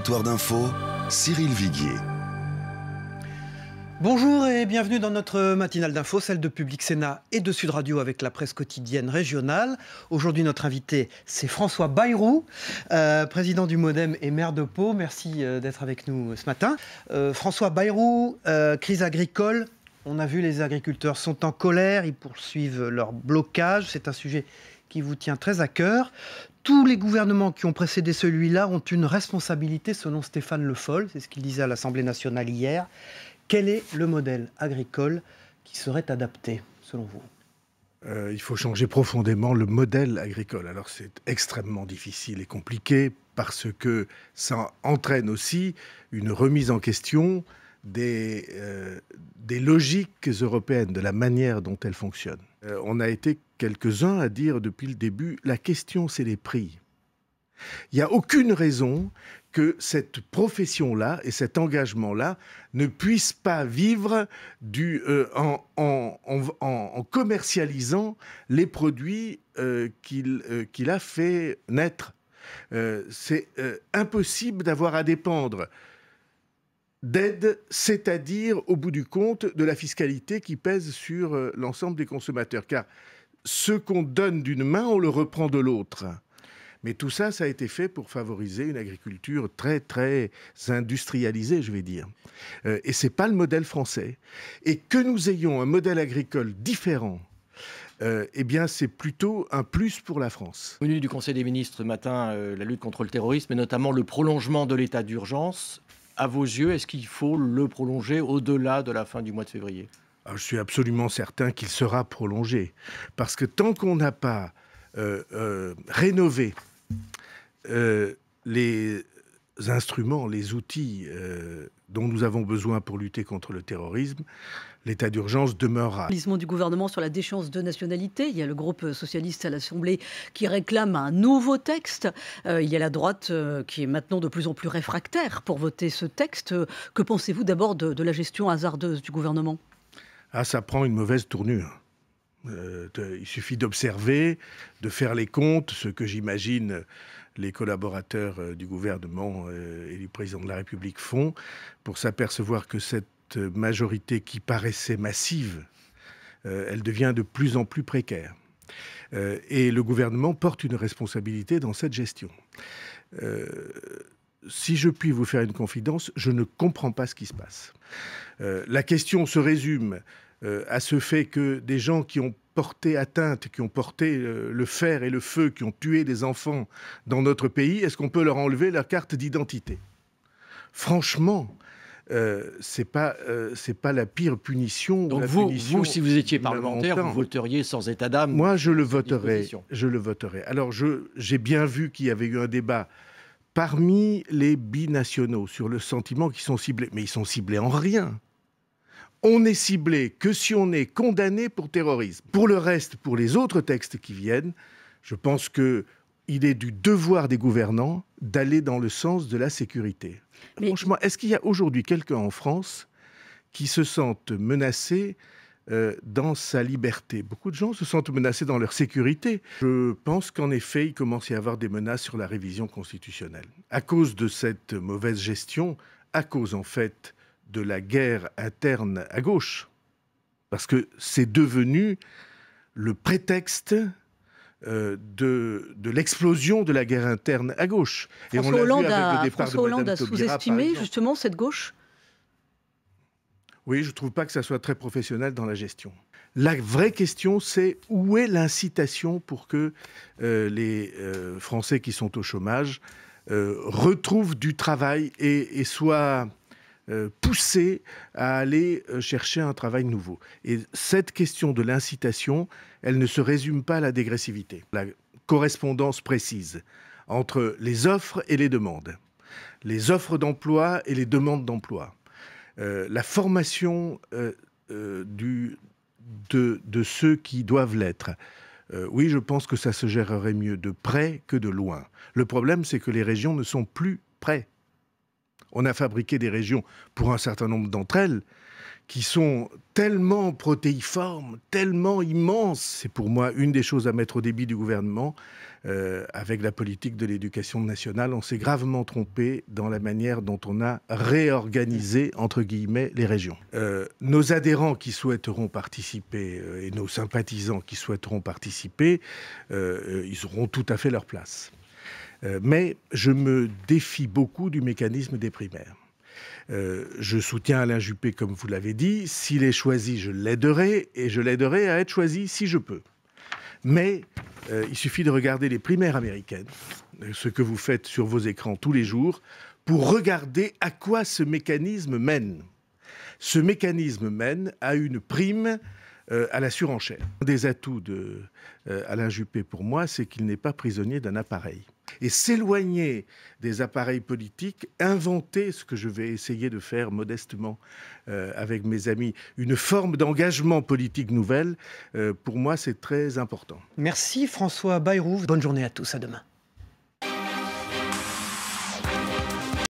d'info, Cyril Viguier. Bonjour et bienvenue dans notre matinale d'info, celle de Public Sénat et de Sud Radio avec la presse quotidienne régionale. Aujourd'hui, notre invité, c'est François Bayrou, euh, président du Modem et maire de Pau. Merci euh, d'être avec nous ce matin. Euh, François Bayrou, crise agricole. On a vu les agriculteurs sont en colère, ils poursuivent leur blocage. C'est un sujet qui vous tient très à cœur tous les gouvernements qui ont précédé celui-là ont une responsabilité, selon Stéphane Le Foll, c'est ce qu'il disait à l'Assemblée nationale hier. Quel est le modèle agricole qui serait adapté, selon vous euh, il faut changer profondément le modèle agricole. Alors c'est extrêmement difficile et compliqué parce que ça entraîne aussi une remise en question des euh, logiques européennes, de la manière dont elles fonctionnent. Euh, on a été quelques-uns à dire depuis le début, la question c'est les prix. Il n'y a aucune raison que cette profession-là et cet engagement-là ne puissent pas vivre euh, en, commercialisant les produits euh, qu'il a fait naître. C'est impossible d'avoir à dépendre d'aide, c'est-à-dire au bout du compte de la fiscalité qui pèse sur euh, l'ensemble des consommateurs. Car ce qu'on donne d'une main, on le reprend de l'autre. Mais tout ça, ça a été fait pour favoriser une agriculture très, très industrialisée, je vais dire. Euh, et ce n'est pas le modèle français. Et que nous ayons un modèle agricole différent, euh, eh bien, c'est plutôt un plus pour la France. Au menu du Conseil des ministres ce matin, la lutte contre le terrorisme et notamment le prolongement de l'état d'urgence à vos yeux, est-ce qu'il faut le prolonger au-delà de la fin du mois de février ah, Je suis absolument certain qu'il sera prolongé. Parce que tant qu'on n'a pas euh, euh, rénové euh, les instruments, les outils euh, dont nous avons besoin pour lutter contre le terrorisme, l'état d'urgence demeurera. à... du gouvernement sur la déchéance de nationalité. Il y a le groupe socialiste à l'Assemblée qui réclame un nouveau texte. Euh, il y a la droite euh, qui est maintenant de plus en plus réfractaire pour voter ce texte. Que pensez-vous d'abord de, de la gestion hasardeuse du gouvernement Ah, ça prend une mauvaise tournure. Euh, il suffit d'observer, de faire les comptes, ce que j'imagine les collaborateurs euh, du gouvernement euh, et du président de la République font, pour s'apercevoir que cette majorité qui paraissait massive, elle devient de plus en plus précaire. et le gouvernement porte une responsabilité dans cette gestion. si je puis vous faire une confidence, je ne comprends pas ce qui se passe. la question se résume euh, à ce fait que des gens qui ont porté atteinte, qui ont porté euh, le fer et le feu, qui ont tué des enfants dans notre pays, est-ce qu'on peut leur enlever leur carte d'identité Franchement, ce euh, c'est pas c'est pas la pire punition. Donc vous, si vous étiez parlementaire, vous voteriez sans état d'âme. Moi, je le voterai. Je le voterai. Alors, j'ai bien vu qu'il y avait eu un débat parmi les binationaux sur le sentiment qu'ils sont ciblés, mais ils sont ciblés en rien on n'est ciblé que si on est condamné pour terrorisme. Pour le reste, pour les autres textes qui viennent, je pense qu'il est du devoir des gouvernants d'aller dans le sens de la sécurité. Franchement, est-ce qu'il y a aujourd'hui quelqu'un en France qui se sente menacé euh, dans sa liberté. Beaucoup de gens se sentent menacés dans leur sécurité. Je pense qu'en effet, il commence à y avoir des menaces sur la révision constitutionnelle. À cause de cette mauvaise gestion, à cause en fait de la guerre interne à gauche. Parce que c'est devenu le prétexte euh, de, l'explosion de la guerre interne à gauche. François Et on Hollande, vu a, Hollande sous-estimé justement cette gauche Oui, je ne trouve pas que ça soit très professionnel dans la gestion. La vraie question, c'est où est l'incitation pour que euh, les euh, Français qui sont au chômage retrouvent du travail et soient euh, Pousser à aller euh, chercher un travail nouveau. Et cette question de l'incitation, elle ne se résume pas à la dégressivité, la correspondance précise entre les offres et les demandes, les offres d'emploi et les demandes d'emploi. Euh, la formation de, de, ceux qui doivent l'être. oui, je pense que ça se gérerait mieux de près que de loin. Le problème, c'est que les régions ne sont plus près on a fabriqué des régions pour un certain nombre d'entre elles qui sont tellement protéiformes, tellement immenses. C'est pour moi une des choses à mettre au débit du gouvernement. Euh, avec la politique de l'éducation nationale, on s'est gravement trompé dans la manière dont on a réorganisé, entre guillemets, les régions. Euh, nos adhérents qui souhaiteront participer euh, et nos sympathisants qui souhaiteront participer, ils auront tout à fait leur place. Euh, mais je me défie beaucoup du mécanisme des primaires. Euh, je soutiens Alain Juppé, comme vous l'avez dit. S'il est choisi, je l'aiderai et je l'aiderai à être choisi si je peux. Mais euh, il suffit de regarder les primaires américaines, ce que vous faites sur vos écrans tous les jours, pour regarder à quoi ce mécanisme mène. Ce mécanisme mène à une prime à la surenchère. Un des atouts de Alain Juppé pour moi, c'est qu'il n'est pas prisonnier d'un appareil et s'éloigner des appareils politiques, inventer ce que je vais essayer de faire modestement euh, avec mes amis, une forme d'engagement politique nouvelle, euh, pour moi c'est très important. Merci François Bayrou, bonne journée à tous, à demain.